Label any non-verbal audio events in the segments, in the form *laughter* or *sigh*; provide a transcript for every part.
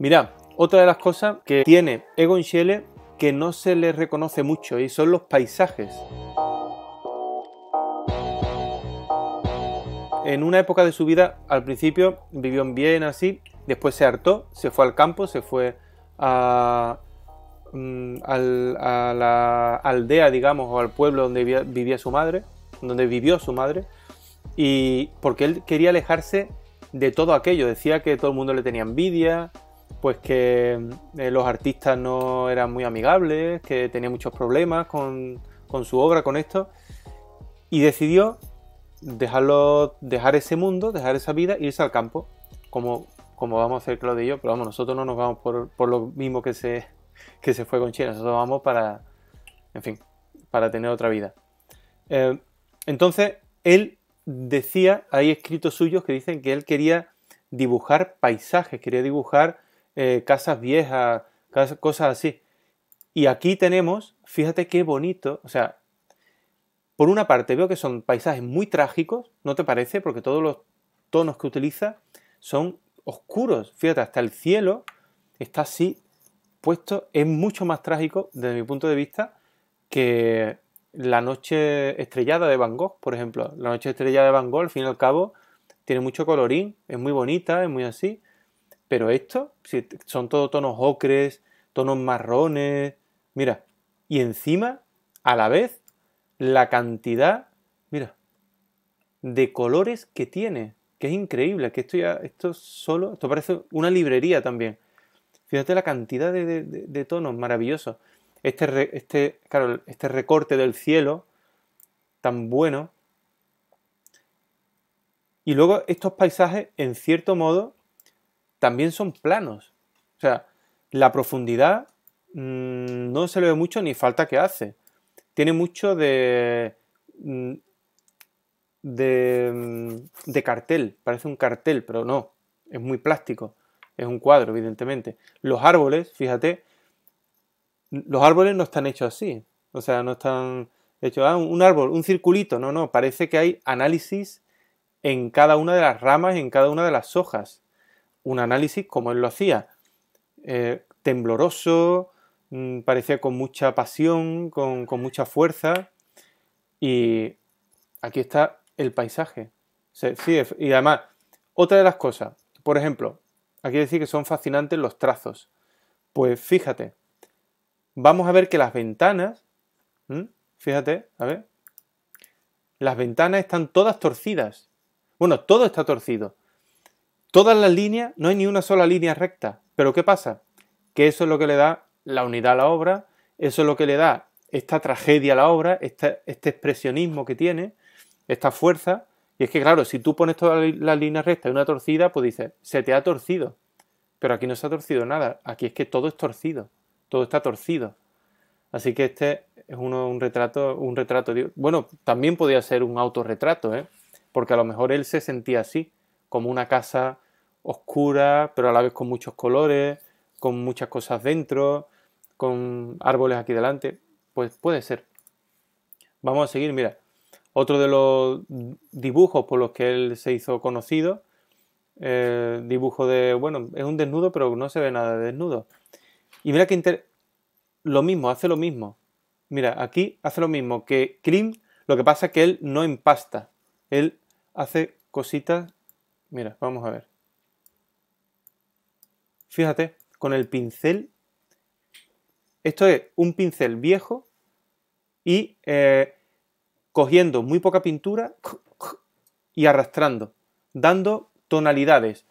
Mirad, otra de las cosas que tiene Egon Schiele que no se le reconoce mucho y son los paisajes. En una época de su vida, al principio vivió en así, después se hartó, se fue al campo, se fue mm, a, la aldea, digamos, o al pueblo donde vivía, vivía su madre, donde vivió su madre, y porque él quería alejarse de todo aquello, decía que todo el mundo le tenía envidia, pues que eh, los artistas no eran muy amigables, que tenía muchos problemas con, su obra, con esto, y decidió dejarlo, dejar ese mundo, dejar esa vida, e irse al campo, como, como vamos a hacer Claudio y yo, pero vamos, nosotros no nos vamos por, por lo mismo que se, que se fue con China nosotros vamos para, en fin, para tener otra vida. Eh, entonces, él decía, hay escritos suyos que dicen que él quería dibujar paisajes, quería dibujar eh, casas viejas, cosas así. Y aquí tenemos, fíjate qué bonito, o sea, por una parte veo que son paisajes muy trágicos, ¿no te parece? Porque todos los tonos que utiliza son oscuros, fíjate, hasta el cielo está así puesto, es mucho más trágico desde mi punto de vista que la noche estrellada de Van Gogh, por ejemplo. La noche estrellada de Van Gogh, al fin y al cabo, tiene mucho colorín, es muy bonita, es muy así, pero esto, son todos tonos ocres, tonos marrones, mira. Y encima, a la vez, la cantidad, mira, de colores que tiene, que es increíble, que esto ya, esto solo, esto parece una librería también. Fíjate la cantidad de, tonos maravillosos. Este, este, este recorte del cielo, tan bueno. Y luego estos paisajes, en cierto modo, también son planos. O sea, la profundidad mm, no se le ve mucho ni falta que hace. Tiene mucho de, mm, de, mm, de cartel, parece un cartel, pero no, es muy plástico, es un cuadro, evidentemente. Los árboles, fíjate, los árboles no están hechos así, o sea, no están hechos, ah, un árbol, un circulito, no, no, parece que hay análisis en cada una de las ramas, en cada una de las hojas un análisis como él lo hacía, eh, tembloroso, mm, parecía con mucha pasión, con, mucha fuerza. Y aquí está el paisaje. y además, otra de las cosas, por ejemplo, aquí decir que son fascinantes los trazos. Pues fíjate, vamos a ver que las ventanas, fíjate, a ver, las ventanas están todas torcidas. Bueno, todo está torcido, Todas las líneas, no hay ni una sola línea recta. Pero ¿qué pasa? Que eso es lo que le da la unidad a la obra, eso es lo que le da esta tragedia a la obra, este, este expresionismo que tiene, esta fuerza. Y es que, claro, si tú pones todas las líneas rectas y una torcida, pues dices, se te ha torcido. Pero aquí no se ha torcido nada, aquí es que todo es torcido, todo está torcido. Así que este es uno, un retrato, un retrato. Bueno, también podía ser un autorretrato, ¿eh? porque a lo mejor él se sentía así como una casa oscura, pero a la vez con muchos colores, con muchas cosas dentro, con árboles aquí delante. Pues puede ser. Vamos a seguir, mira. Otro de los dibujos por los que él se hizo conocido, eh, dibujo de, bueno, es un desnudo, pero no se ve nada de desnudo. Y mira que lo mismo, hace lo mismo. Mira, aquí hace lo mismo que Krim, lo que pasa es que él no empasta, él hace cositas Mira, vamos a ver. Fíjate, con el pincel, esto es un pincel viejo y eh, cogiendo muy poca pintura *laughs* y arrastrando, dando tonalidades.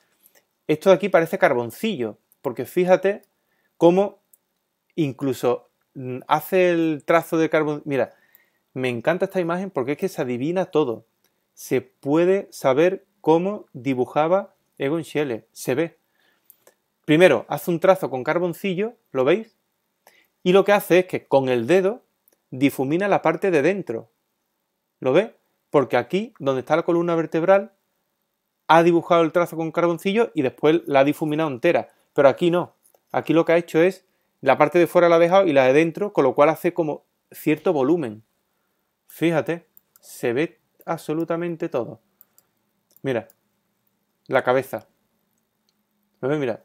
Esto de aquí parece carboncillo, porque fíjate cómo incluso mm, hace el trazo de carbón. Mira, me encanta esta imagen porque es que se adivina todo. Se puede saber cómo dibujaba Egon Schiele. Se ve. Primero, hace un trazo con carboncillo, ¿lo veis? Y lo que hace es que con el dedo difumina la parte de dentro. ¿Lo ve? Porque aquí, donde está la columna vertebral, ha dibujado el trazo con carboncillo y después la ha difuminado entera. Pero aquí no. Aquí lo que ha hecho es la parte de fuera la ha dejado y la de dentro, con lo cual hace como cierto volumen. Fíjate, se ve absolutamente todo. Mira, la cabeza. Mira,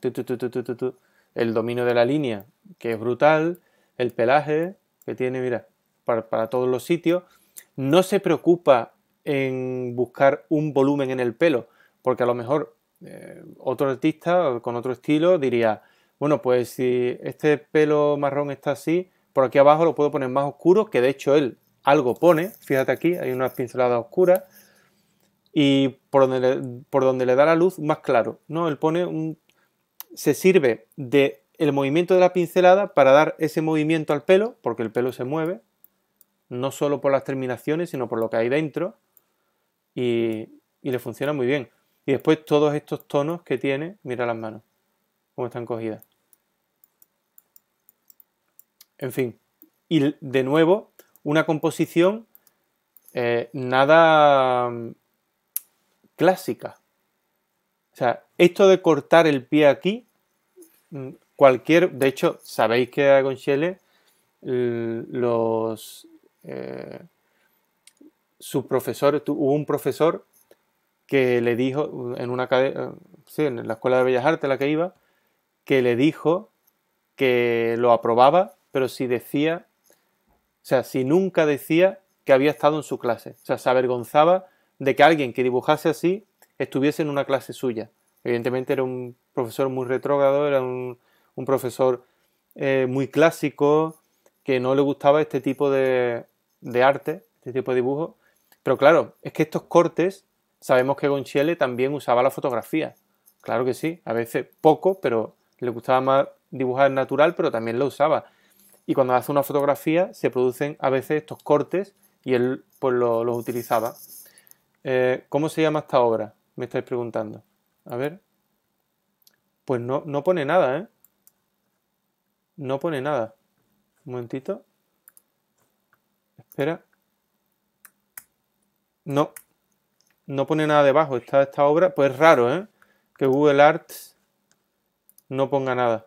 el dominio de la línea, que es brutal, el pelaje que tiene, mira, para, todos los sitios. No se preocupa en buscar un volumen en el pelo, porque a lo mejor eh, otro artista con otro estilo diría, bueno, pues si este pelo marrón está así, por aquí abajo lo puedo poner más oscuro, que de hecho él algo pone, fíjate aquí, hay unas pinceladas oscuras, y por donde, le, da la luz más claro. ¿no? Él pone un, se sirve de movimiento de la pincelada para dar ese movimiento al pelo, porque el pelo se mueve, no solo por las terminaciones, sino por lo que hay dentro, y, le funciona muy bien. Y después todos estos tonos que tiene, mira las manos, cómo están cogidas. En fin, y de nuevo, una composición eh, nada clásica. O sea, esto de cortar el pie aquí, mm, cualquier, de hecho, sabéis que a Gonchelle los eh, su profesor, hubo un profesor que le dijo en una eh, sí, en la escuela de Bellas Artes la que iba, que le dijo que lo aprobaba, pero si decía, o sea, si nunca decía que había estado en su clase, o sea, se avergonzaba de que alguien que dibujase así estuviese en una clase suya. Evidentemente era un profesor muy retrógrado, era un, un profesor eh, muy clásico, que no le gustaba este tipo de, de, arte, este tipo de dibujo. Pero claro, es que estos cortes, sabemos que Gonchiele también usaba la fotografía. Claro que sí, a veces poco, pero le gustaba más dibujar natural, pero también lo usaba. Y cuando hace una fotografía se producen a veces estos cortes y él pues lo, los utilizaba. Eh, ¿Cómo se llama esta obra? Me estáis preguntando. A ver. Pues no, no pone nada, ¿eh? No pone nada. Un momentito. Espera. No. No pone nada debajo. Está esta obra. Pues es raro, ¿eh? Que Google Arts no ponga nada.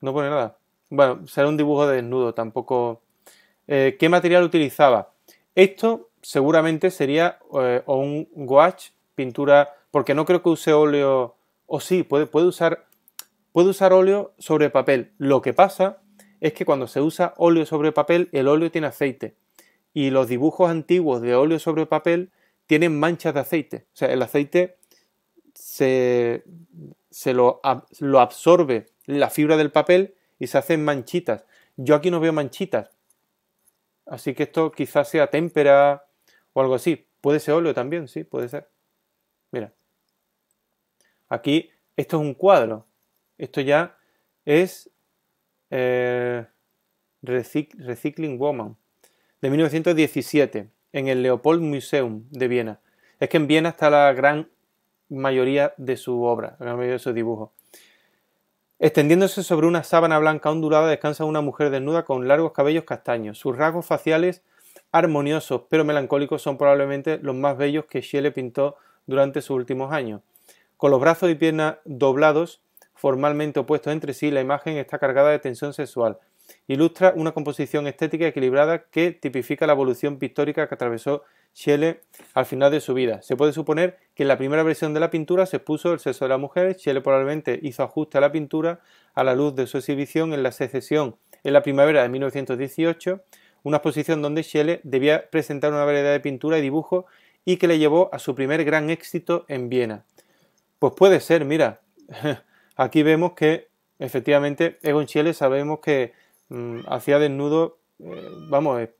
No pone nada. Bueno, será un dibujo de desnudo, tampoco. Eh, ¿Qué material utilizaba? Esto seguramente sería eh, o un gouache, pintura, porque no creo que use óleo, o sí, puede, usar, usar óleo sobre papel. Lo que pasa es que cuando se usa óleo sobre papel, el óleo tiene aceite. Y los dibujos antiguos de óleo sobre papel tienen manchas de aceite. O sea, el aceite se, lo, lo absorbe la fibra del papel y se hacen manchitas. Yo aquí no veo manchitas, Así que esto quizás sea témpera o algo así. Puede ser óleo también, sí, puede ser. Mira. Aquí, esto es un cuadro. Esto ya es eh, Recycling Woman, de 1917, en el Leopold Museum de Viena. Es que en Viena está la gran mayoría de su obra, la gran mayoría de sus dibujos. Extendiéndose sobre una sábana blanca ondulada descansa una mujer desnuda con largos cabellos castaños. Sus rasgos faciales armoniosos pero melancólicos son probablemente los más bellos que Schiele pintó durante sus últimos años. Con los brazos y piernas doblados, formalmente opuestos entre sí, la imagen está cargada de tensión sexual. Ilustra una composición estética equilibrada que tipifica la evolución pictórica que atravesó Schiele al final de su vida. Se puede suponer que en la primera versión de la pintura se expuso el sexo de la mujer. Schiele probablemente hizo ajuste a la pintura a la luz de su exhibición en la secesión en la primavera de 1918, una exposición donde Schiele debía presentar una variedad de pintura y dibujo y que le llevó a su primer gran éxito en Viena. Pues puede ser, mira, *laughs* aquí vemos que efectivamente Egon Schiele sabemos que mm, hacía desnudo, eh, vamos, eh,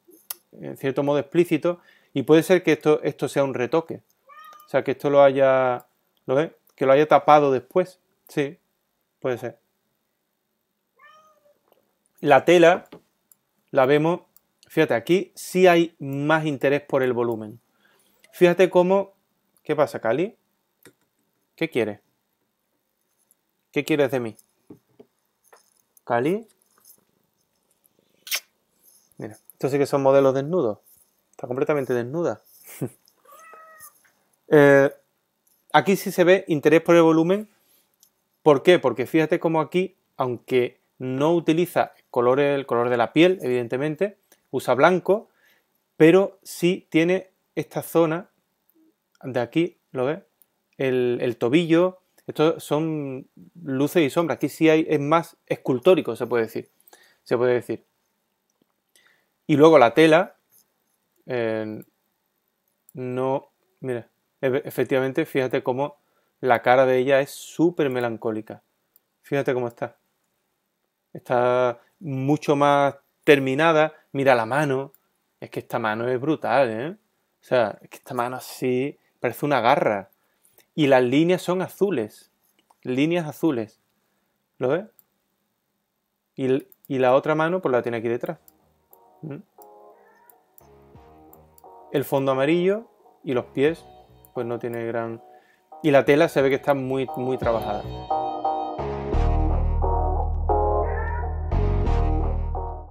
en cierto modo explícito, y puede ser que esto, esto sea un retoque. O sea, que esto lo haya. ¿Lo Que lo haya tapado después. Sí, puede ser. La tela la vemos. Fíjate, aquí sí hay más interés por el volumen. Fíjate cómo. ¿Qué pasa, Cali? ¿Qué quieres? ¿Qué quieres de mí? ¿Cali? Mira, estos sí que son modelos desnudos completamente desnuda. *laughs* Eh, aquí sí se ve interés por el volumen. ¿Por qué? Porque fíjate cómo aquí, aunque no utiliza el color de la piel, evidentemente, usa blanco, pero sí tiene esta zona de aquí, ¿lo ves? El, el tobillo, estos son luces y sombras. Aquí sí hay, es más escultórico, se puede decir. Se puede decir. Y luego la tela, no, mira, efectivamente, fíjate cómo la cara de ella es súper melancólica. Fíjate cómo está. Está mucho más terminada. Mira la mano. Es que esta mano es brutal, ¿eh? O sea, es que esta mano así parece una garra. Y las líneas son azules. Líneas azules. ¿Lo ves? Y, la otra mano, pues la tiene aquí detrás. ¿Mm? el fondo amarillo y los pies pues no tiene gran... Y la tela se ve que está muy, muy trabajada.